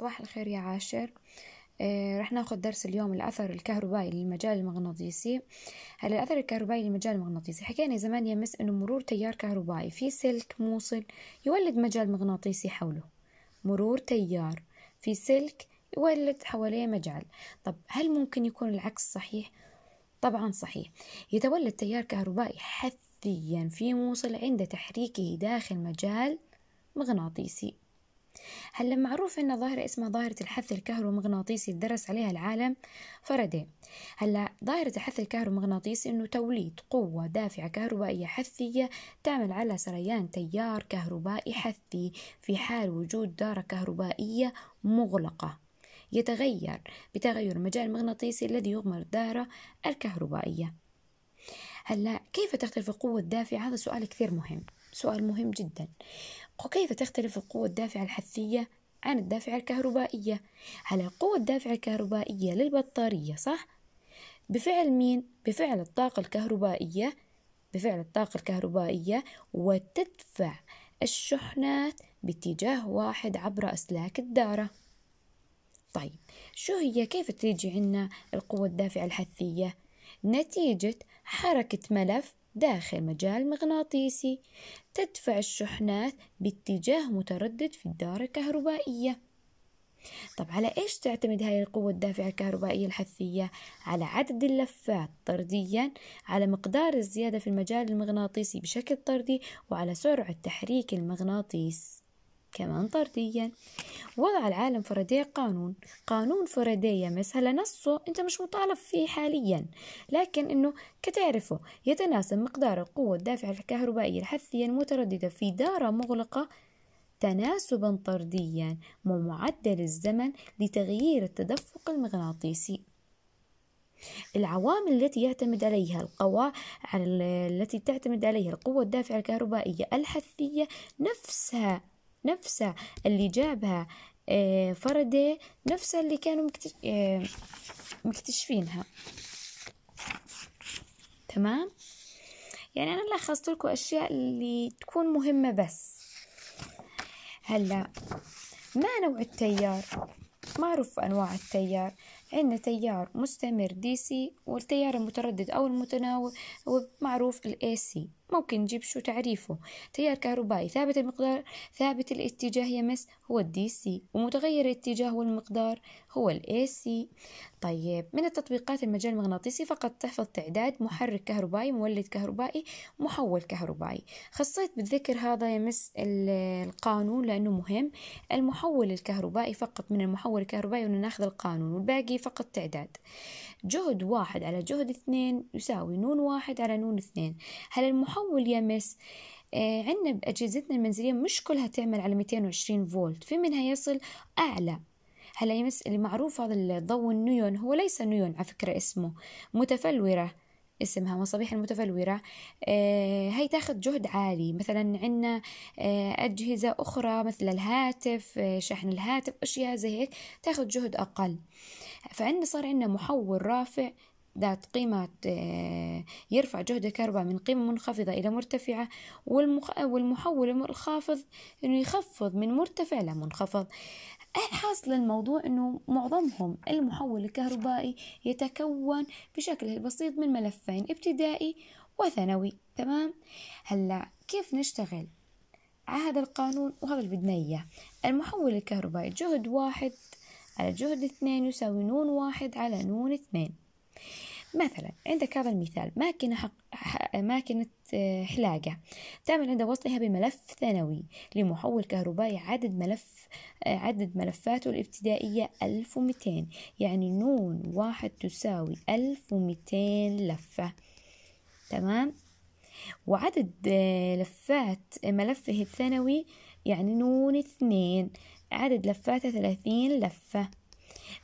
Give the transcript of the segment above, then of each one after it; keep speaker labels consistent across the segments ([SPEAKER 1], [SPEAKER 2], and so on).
[SPEAKER 1] صباح الخير يا عاشر آه، رح ناخذ درس اليوم الأثر الكهربائي للمجال المغناطيسي هلا الأثر الكهربائي للمجال المغناطيسي حكينا زمان يا مس إنه مرور تيار كهربائي في سلك موصل يولد مجال مغناطيسي حوله مرور تيار في سلك يولد حواليه مجال طب هل ممكن يكون العكس صحيح؟ طبعا صحيح يتولد تيار كهربائي حثيا في موصل عند تحريكه داخل مجال مغناطيسي هلا معروف أن ظاهرة اسمها ظاهرة الحث الكهرومغناطيسي درس عليها العالم فرداي هلا ظاهرة الحث الكهرومغناطيسي أنه توليد قوة دافعة كهربائية حثية تعمل على سريان تيار كهربائي حثي في حال وجود دارة كهربائية مغلقة يتغير بتغير المجال المغناطيسي الذي يغمر الدارة الكهربائية هلا كيف تختلف القوة الدافعة هذا سؤال كثير مهم سؤال مهم جدا وكيف تختلف القوة الدافعة الحثية عن الدافعة الكهربائية هل القوة الدافعة الكهربائية للبطارية صح؟ بفعل مين؟ بفعل الطاقة الكهربائية بفعل الطاقة الكهربائية وتدفع الشحنات باتجاه واحد عبر أسلاك الدارة طيب شو هي كيف تيجي عنا القوة الدافعة الحثية؟ نتيجة حركة ملف داخل مجال مغناطيسي تدفع الشحنات باتجاه متردد في الدارة الكهربائية طب على إيش تعتمد هاي القوة الدافعة الكهربائية الحثية؟ على عدد اللفات طرديا على مقدار الزيادة في المجال المغناطيسي بشكل طردي وعلى سرعة تحريك المغناطيس كمان طرديا وضع العالم فاراداي قانون قانون فاراداي مثلا نصه انت مش مطالب فيه حاليا لكن انه كتعرفه يتناسب مقدار القوة الدافعة الكهربائية الحثية المترددة في دارة مغلقة تناسبا طرديا ومعدل الزمن لتغيير التدفق المغناطيسي العوامل التي يعتمد عليها القوى التي تعتمد عليها القوة الدافعة الكهربائية الحثية نفسها نفسه اللي جابها آه، فردي نفسه اللي كانوا آه، مكتشفينها تمام يعني أنا لخصت لكم أشياء اللي تكون مهمة بس هلا ما نوع التيار معروف أنواع التيار عندنا تيار مستمر دي سي والتيار المتردد أو المتناوب معروف الاي سي ممكن نجيب شو تعريفه تيار كهربائي ثابت المقدار ثابت الاتجاه يمس هو الدي سي ومتغير الاتجاه والمقدار هو الاي سي طيب من التطبيقات المجال المغناطيسي فقط تحفظ تعداد محرك كهربائي مولد كهربائي محول كهربائي خصيت بالذكر هذا يمس القانون لأنه مهم المحول الكهربائي فقط من المحول الكهربائي وناخذ القانون والباقي فقط تعداد جهد واحد على جهد اثنين يساوي نون واحد على نون اثنين هل المحول محول يمس آه عندنا بأجهزتنا المنزلية مش كلها تعمل على 220 فولت في منها يصل أعلى هلا يمس اللي معروف هذا الضوء النيون هو ليس نيون على فكرة اسمه متفلورة اسمها مصابيح المتفلورة آه هي تاخذ جهد عالي مثلا عندنا آه أجهزة أخرى مثل الهاتف آه شحن الهاتف أشياء زي هيك تاخذ جهد أقل فعندنا صار عندنا محول رافع ذات قيمة آه، يرفع جهد الكهرباء من قيمة منخفضة إلى مرتفعة والمحول الخافض أنه يخفض من مرتفع لمنخفض الحاصل الموضوع أنه معظمهم المحول الكهربائي يتكون بشكل بسيط من ملفين ابتدائي وثانوي تمام هلا كيف نشتغل على هذا القانون وهذا اللي بدنا إياه المحول الكهربائي جهد واحد على جهد اثنين يساوي نون واحد على نون اثنين مثلا عندك هذا المثال ماكنة حق ماكنة آه، حلاقة تعمل عند وصلها بملف ثانوي لمحول كهربائي عدد ملف آه، عدد ملفاته الابتدائية 1200 يعني نون واحد تساوي 1200 لفة تمام وعدد آه، لفات ملفه الثانوي يعني نون اثنين عدد لفاته ثلاثين لفة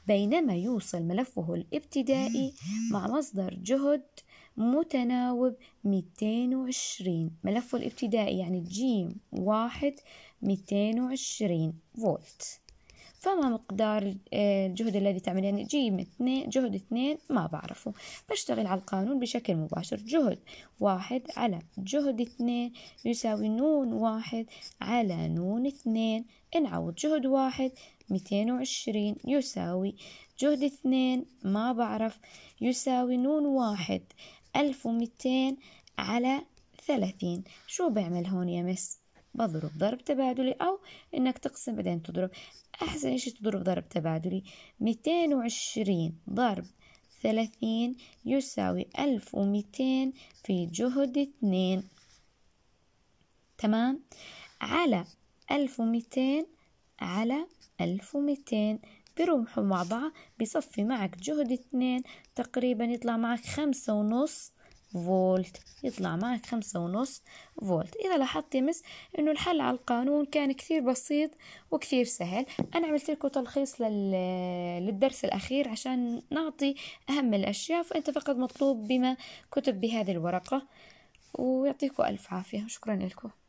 [SPEAKER 1] بينما يوصل ملفه الابتدائي مع مصدر جهد متناوب 220 ملفه الابتدائي يعني جيم واحد 220 فولت فما مقدار آه، الجهد الذي تعمل يعني جيم اثنين جهد اثنين ما بعرفه بشتغل على القانون بشكل مباشر جهد واحد على جهد اثنين يساوي نون واحد على نون اثنين نعوض جهد واحد ميتين وعشرين يساوي جهد اثنين ما بعرف يساوي نون واحد ألف وميتين على ثلاثين شو بعمل هون يا مس؟ بضرب ضرب تبادلي أو إنك تقسم بعدين تضرب أحسن إشي تضرب ضرب تبادلي ميتين وعشرين ضرب ثلاثين يساوي ألف وميتين في جهد اثنين تمام على ألف وميتين على ألف ومئتين برمحوا مع بعض بصفي معك جهد اتنين تقريبا يطلع معك خمسة ونص فولت يطلع معك خمسة ونص فولت إذا لاحظت يا مس إنه الحل على القانون كان كثير بسيط وكثير سهل أنا عملت لكم تلخيص لل... للدرس الأخير عشان نعطي أهم الأشياء فأنت فقط مطلوب بما كتب بهذه الورقة ويعطيكم ألف عافية وشكرا لكم